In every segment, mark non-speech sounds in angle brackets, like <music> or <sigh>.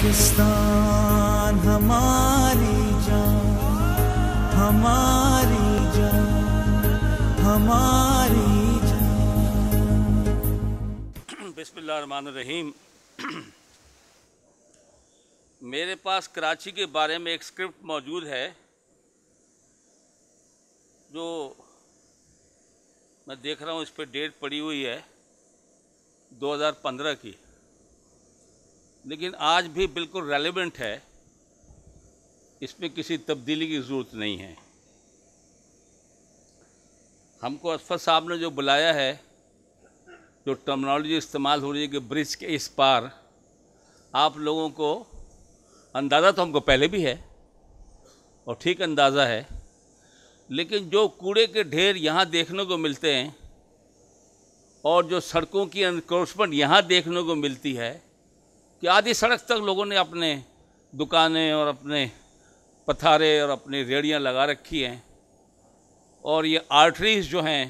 पाकिस्तान हमारी जान हमारी जान हमारी जान बिस्मिल्लाहमान रहीम <clears throat> मेरे पास कराची के बारे में एक स्क्रिप्ट मौजूद है जो मैं देख रहा हूँ इस पर डेट पड़ी हुई है 2015 की लेकिन आज भी बिल्कुल रेलिवेंट है इसमें किसी तब्दीली की ज़रूरत नहीं है हमको असफर साहब ने जो बुलाया है जो टर्मिनोलॉजी इस्तेमाल हो रही है कि ब्रिज के इस पार आप लोगों को अंदाज़ा तो हमको पहले भी है और ठीक अंदाज़ा है लेकिन जो कूड़े के ढेर यहाँ देखने को मिलते हैं और जो सड़कों की इनक्रोचमेंट यहाँ देखने को मिलती है कि आधी सड़क तक लोगों ने अपने दुकानें और अपने पथारे और अपनी रेड़ियाँ लगा रखी हैं और ये आर्टरीज जो हैं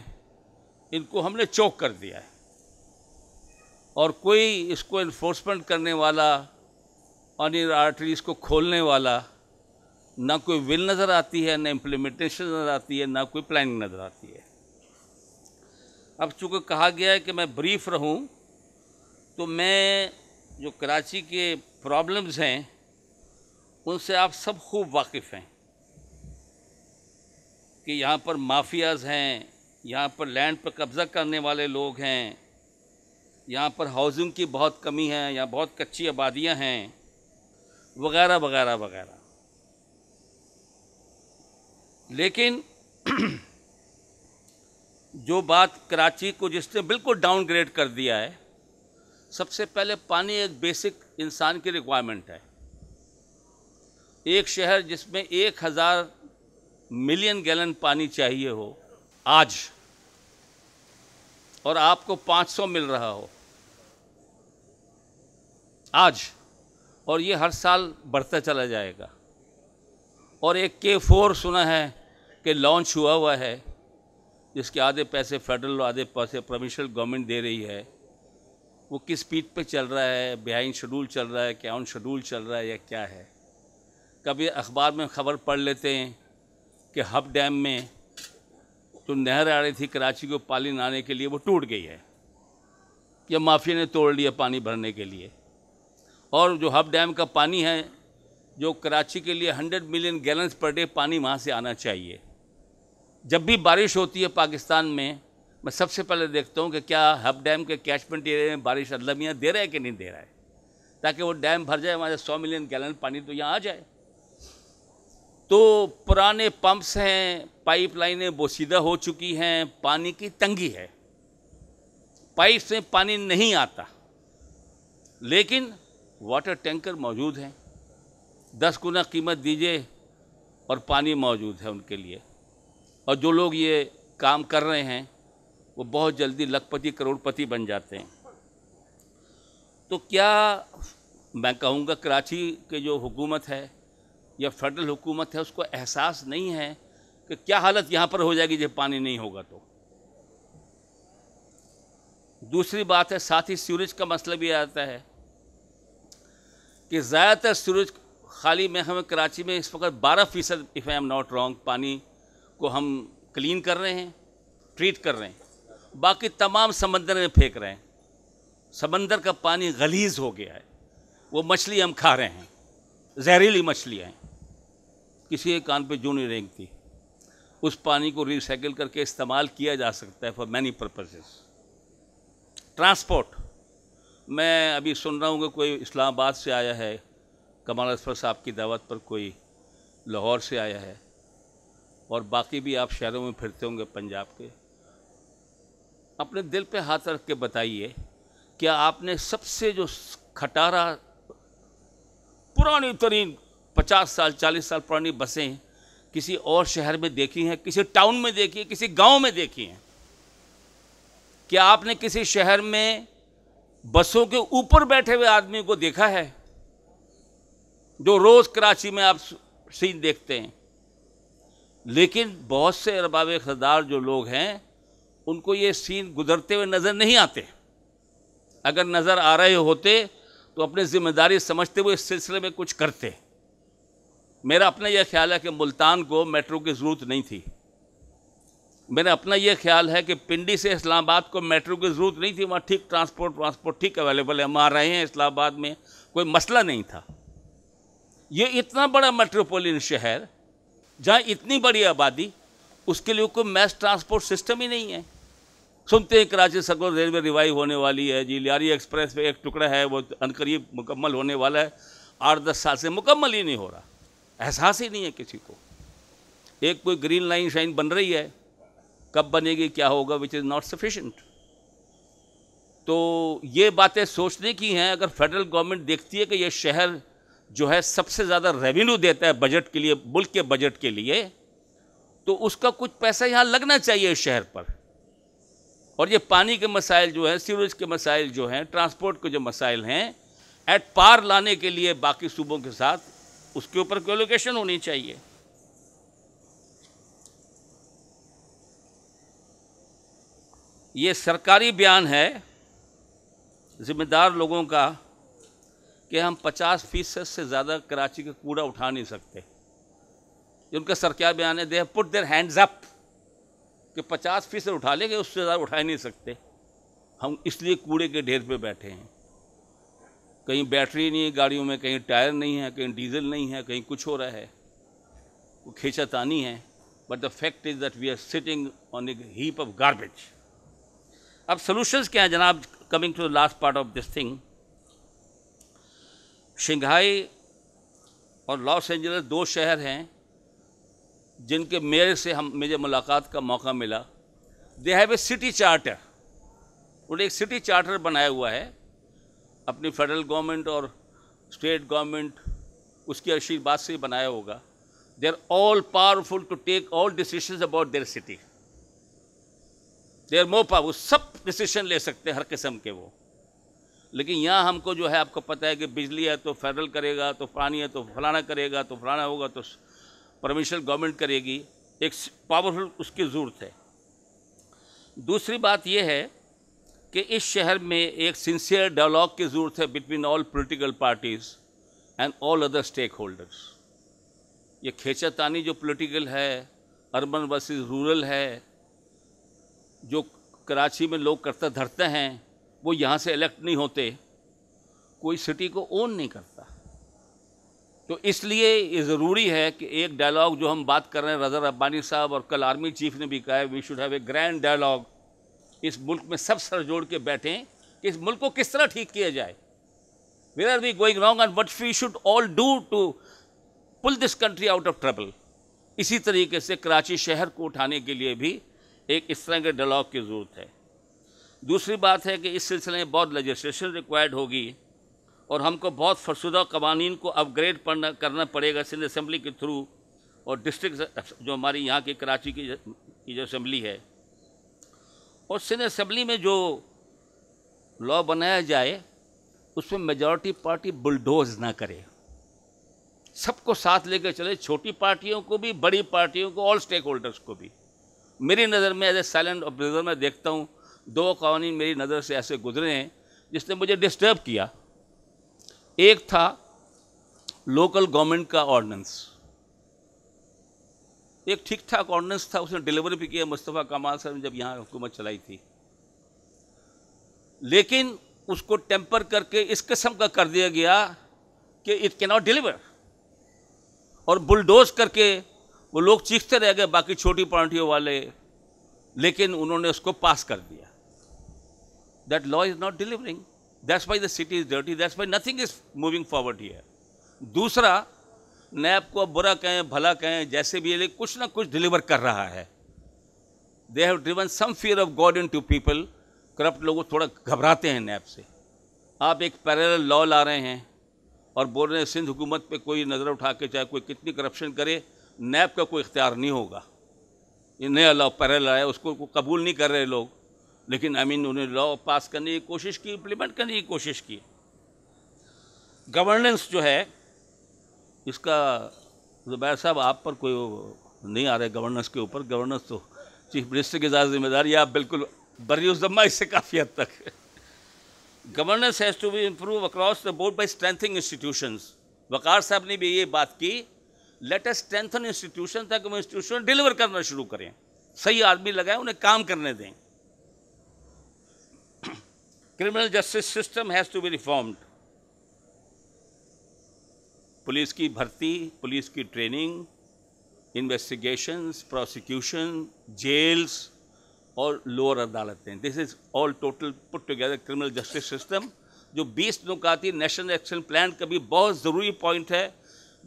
इनको हमने चौक कर दिया है और कोई इसको इन्फोर्समेंट करने वाला और इन आर्टरीज़ को खोलने वाला ना कोई विल नज़र आती है ना इम्प्लीमेंटेशन नज़र आती है ना कोई प्लानिंग नज़र आती है अब चूँकि कहा गया है कि मैं ब्रीफ रहूँ तो मैं जो कराची के प्रॉब्लम्स हैं उनसे आप सब खूब वाकिफ़ हैं कि यहाँ पर माफियाज़ हैं यहाँ पर लैंड पर कब्ज़ा करने वाले लोग हैं यहाँ पर हाउसिंग की बहुत कमी है यहाँ बहुत कच्ची आबादियाँ हैं वगैरह वगैरह वगैरह लेकिन <clears throat> जो बात कराची को जिसने बिल्कुल डाउनग्रेड कर दिया है सबसे पहले पानी एक बेसिक इंसान की रिक्वायरमेंट है एक शहर जिसमें एक हज़ार मिलियन गैलन पानी चाहिए हो आज और आपको 500 मिल रहा हो आज और ये हर साल बढ़ता चला जाएगा और एक के फोर सुना है कि लॉन्च हुआ हुआ है जिसके आधे पैसे फेडरल और आधे पैसे प्रोविंशियल गवर्नमेंट दे रही है वो किस स्पीड पे चल रहा है बिहाइंड शेड्यूल चल रहा है क्या ऑन शेड्यूल चल रहा है या क्या है कभी अखबार में ख़बर पढ़ लेते हैं कि हब डैम में जो नहर आ रही थी कराची को पानी लाने के लिए वो टूट गई है या माफिया ने तोड़ लिया पानी भरने के लिए और जो हब डैम का पानी है जो कराची के लिए 100 मिलियन गैलन्स पर डे पानी वहाँ से आना चाहिए जब भी बारिश होती है पाकिस्तान में मैं सबसे पहले देखता हूँ कि क्या हब डैम के कैचमेंट एरिया में बारिश अदलमियाँ दे रहा है कि नहीं दे रहा है ताकि वो डैम भर जाए वहाँ से सौ मिलियन गैलन पानी तो यहाँ आ जाए तो पुराने पंप्स हैं पाइपलाइनें बोसीदा हो चुकी हैं पानी की तंगी है पाइप से पानी नहीं आता लेकिन वाटर टैंकर मौजूद हैं दस गुना कीमत दीजिए और पानी मौजूद है उनके लिए और जो लोग ये काम कर रहे हैं वो बहुत जल्दी लखपति करोड़पति बन जाते हैं तो क्या मैं कहूँगा कराची के जो हुकूमत है या फेडरल हुकूमत है उसको एहसास नहीं है कि क्या हालत यहाँ पर हो जाएगी जब पानी नहीं होगा तो दूसरी बात है साथ ही सूरज का मसला मतलब भी आता है कि ज़्यादातर सूरज खाली में हमें कराची में इस वक्त 12 फ़ीसद if I am not wrong पानी को हम क्लीन कर रहे हैं ट्रीट कर रहे हैं बाकी तमाम समंदर में फेंक रहे हैं समंदर का पानी गलीज हो गया है वो मछली हम खा रहे हैं जहरीली मछलियाँ हैं किसी के कान पे जो नहीं रेंगती उस पानी को रिसाइकिल करके इस्तेमाल किया जा सकता है फॉर मैनी पर्पजेज़ ट्रांसपोर्ट मैं अभी सुन रहा हूँ कि कोई इस्लामाबाद से आया है कमाल असफर साहब की दावत पर कोई लाहौर से आया है और बाकी भी आप शहरों में फिरते होंगे पंजाब के अपने दिल पे हाथ रख के बताइए क्या आपने सबसे जो खटारा पुरानी तरीन पचास साल चालीस साल पुरानी बसें किसी और शहर में देखी हैं किसी टाउन में देखी है किसी गांव में देखी हैं क्या आपने किसी शहर में बसों के ऊपर बैठे हुए आदमी को देखा है जो रोज़ कराची में आप सीन देखते हैं लेकिन बहुत से अरबाब खदार जो लोग हैं उनको ये सीन गुजरते हुए नज़र नहीं आते अगर नज़र आ रहे होते तो अपनी ज़िम्मेदारी समझते हुए इस सिलसिले में कुछ करते मेरा अपना यह ख्याल है कि मुल्तान को मेट्रो की ज़रूरत नहीं थी मेरा अपना यह ख्याल है कि पिंडी से इस्लामाबाद को मेट्रो की ज़रूरत नहीं थी वहाँ ठीक ट्रांसपोर्ट ट्रांसपोर्ट ठीक अवेलेबल है हम आ रहे हैं इस्लामाबाद में कोई मसला नहीं था ये इतना बड़ा मेट्रोपोलिन शहर जहाँ इतनी बड़ी आबादी उसके लिए कोई मैस ट्रांसपोर्ट सिस्टम ही नहीं है सुनते हैं कराची सर्कुलर रेलवे रिवाइव होने वाली है जी लियारी एक्सप्रेस पे एक टुकड़ा है वो अनकरीब मुकम्मल होने वाला है आठ दस साल से मुकम्मल ही नहीं हो रहा एहसास ही नहीं है किसी को एक कोई ग्रीन लाइन शाइन बन रही है कब बनेगी क्या होगा विच इज़ नॉट सफिशेंट तो ये बातें सोचने की हैं अगर फेडरल गवर्नमेंट देखती है कि यह शहर जो है सबसे ज़्यादा रेवेन्यू देता है बजट के लिए मुल्क के बजट के लिए तो उसका कुछ पैसा यहाँ लगना चाहिए इस शहर पर और ये पानी के मसाइल जो हैं सीवरेज के मसाइल जो हैं ट्रांसपोर्ट के जो मसाइल हैं एट पार लाने के लिए बाकी सूबों के साथ उसके ऊपर कोलोकेशन होनी चाहिए ये सरकारी बयान है ज़िम्मेदार लोगों का कि हम 50 फीसद से ज़्यादा कराची का कूड़ा उठा नहीं सकते उनका सरकार बयान है they have put their hands up कि पचास फीसद उठा लेंगे उससे ज़्यादा उठा ही नहीं सकते हम इसलिए कूड़े के ढेर पे बैठे हैं कहीं बैटरी नहीं है गाड़ियों में कहीं टायर नहीं है कहीं डीजल नहीं है कहीं कुछ हो रहा है वो खेचातानी है but the fact is that we are sitting on a heap of garbage अब सोल्यूशंस क्या हैं जनाब coming to the last part of this thing Shanghai और लॉस एंजल्स दो शहर हैं जिनके मेरे से हम मुझे मुलाकात का मौका मिला they have a city charter उन्हें एक सिटी चार्टर बनाया हुआ है अपनी फेडरल गवर्नमेंट और स्टेट गवर्नमेंट उसकी आशीर्वाद से बनाया होगा they are all powerful to take all decision about their city they are more power सब डिसीशन ले सकते हैं हर किस्म के वो लेकिन यहाँ हमको जो है आपको पता है कि बिजली है तो फेडरल करेगा तो पानी है तो फलाना करेगा तो फलाना होगा तो परमिशन गवर्नमेंट करेगी एक पावरफुल उसकी ज़रूरत है दूसरी बात यह है कि इस शहर में एक सिंसियर डायलॉग की ज़रूरत है between all political parties and all other stakeholders ये खेचातानी जो पॉलिटिकल है अर्बन वर्सेस रूरल है जो कराची में लोग करता धरते हैं वो यहाँ से इलेक्ट नहीं होते कोई सिटी को ओन नहीं करता तो इसलिए ये ज़रूरी है कि एक डायलॉग जो हम बात कर रहे हैं रजर अब्बानी साहब और कल आर्मी चीफ ने भी कहा है we should have a grand dialogue इस मुल्क में सब सर जोड़ के बैठें कि इस मुल्क को किस तरह ठीक किया जाए where are we going wrong and what we should all do to pull this country out of trouble इसी तरीके से कराची शहर को उठाने के लिए भी एक इस तरह के डायलॉग की ज़रूरत है दूसरी बात है कि इस सिलसिले में बहुत लजिस्ट्रेशन रिक्वायर्ड होगी और हमको बहुत फरसुदा कवानीन को अपग्रेड पढ़ना करना पड़ेगा सिंध असम्बली के थ्रू और डिस्ट्रिक्ट जो हमारी यहाँ की कराची की की जो असम्बली है और सिंध असम्बली में जो लॉ बनाया जाए उसमें मेजॉरिटी पार्टी बुलडोज ना करे सबको साथ लेकर चले छोटी पार्टियों को भी बड़ी पार्टियों को ऑल स्टेक होल्डर्स को भी मेरी नज़र में एज ए साइलेंट ऑब्जर्वर मैं देखता हूँ दो कवानीन मेरी नज़र से ऐसे गुजरे हैं जिसने मुझे डिस्टर्ब किया एक था लोकल गवर्नमेंट का ऑर्डिनेंस एक ठीक ठाक ऑर्डिनेंस था उसने डिलीवर भी किया मुस्तफ़ा कमाल साहब ने जब यहाँ हुकूमत चलाई थी लेकिन उसको टेम्पर करके इस किस्म का कर दिया गया कि इट नॉट डिलीवर और बुलडोज करके वो लोग चीखते रह गए बाकी छोटी पार्टियों वाले लेकिन उन्होंने उसको पास कर दिया that law is not delivering that's why the city is dirty that's why nothing is moving forward ही दूसरा नैप को अब बुरा कहें भला कहें जैसे भी है कुछ ना कुछ डिलीवर कर रहा है they have driven some fear of God into people corrupt लोग थोड़ा घबराते हैं नैब से आप एक पैरल लॉ ला रहे हैं और बोल रहे हैं सिंध हुकूमत पे कोई नज़र उठा के चाहे कोई कितनी करप्शन करे नैब का कोई इख्तियार नहीं होगा ये नया लॉ पैरल आया उसको कबूल नहीं कर रहे लोग लेकिन आई मीन उन्होंने लॉ पास करने की कोशिश की इम्प्लीमेंट करने की कोशिश की गवर्नेंस जो है इसका जुबैर साहब आप पर कोई नहीं आ रहा है गवर्नेंस के ऊपर गवर्नेंस तो चीफ मिनिस्टर की ज़्यादा जिम्मेदारी आप बिल्कुल बरजम्मा इससे काफ़ी हद तक governance has to be improve across the board by strengthening institution Waqar साहब ने भी ये बात की लेट एस स्ट्रेंथन इंस्टीट्यूशन तक वो इंस्टीट्यूशन डिलीवर करना शुरू करें सही आदमी लगाएं उन्हें काम करने दें criminal justice system has to be reformed police की भर्ती पुलिस की ट्रेनिंग इन्वेस्टिगेशंस प्रोसिक्यूशन जेल्स और लोअर अदालतें this is all total put together criminal justice system जो बीस नुकाती नेशनल एक्शन प्लान का भी बहुत ज़रूरी पॉइंट है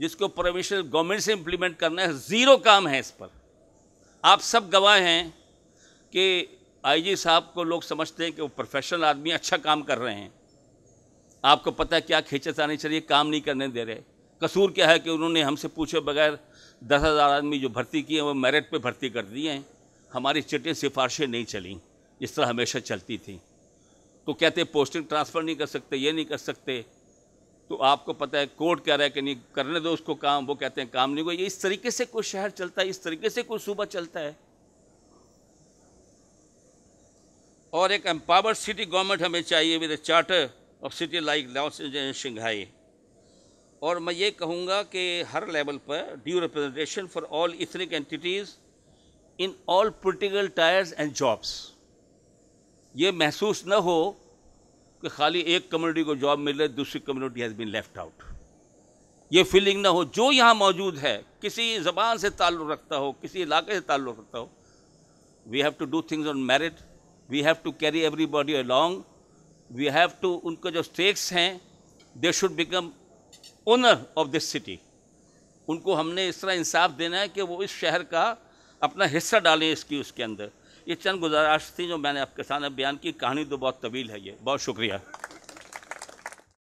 जिसको प्रोविशनल गवर्नमेंट से इम्प्लीमेंट करना है ज़ीरो काम है इस पर आप सब गवाह हैं कि आईजी साहब को लोग समझते हैं कि वो प्रोफेशनल आदमी अच्छा काम कर रहे हैं आपको पता है क्या खेचत आनी चाहिए काम नहीं करने दे रहे कसूर क्या है कि उन्होंने हमसे पूछे बगैर दस हज़ार आदमी जो भर्ती किए हैं वो मेरिट पे भर्ती कर दिए हैं हमारी चिटें सिफारिशें नहीं चलीं जिस तरह हमेशा चलती थी तो कहते पोस्टिंग ट्रांसफ़र नहीं कर सकते ये नहीं कर सकते तो आपको पता है कोर्ट कह रहा है कि नहीं करने दो उसको काम वो कहते हैं काम नहीं हुआ ये इस तरीके से कोई शहर चलता है इस तरीके से कोई सूबा चलता है और एक एम्पावर्ड सिटी गवर्नमेंट हमें चाहिए with charter of city like Shanghai और मैं ये कहूँगा कि हर लेवल पर due representation for all ethnic entities in all political tiers and jobs ये महसूस न हो कि खाली एक कम्युनिटी को जॉब मिल रही दूसरी community has been left out ये फीलिंग ना हो जो यहाँ मौजूद है किसी ज़बान से ताल्लुक़ रखता हो किसी इलाके से ताल्लुक़ रखता हो we have to do things on merit we have to carry everybody along we have to उनके जो स्टेक्स हैं they should become owner of this city उनको हमने इस तरह इंसाफ देना है कि वो इस शहर का अपना हिस्सा डालें इसकी उसके अंदर ये चंद गुजारिश थी जो मैंने आपके सामने बयान की कहानी तो बहुत तवील है ये बहुत शुक्रिया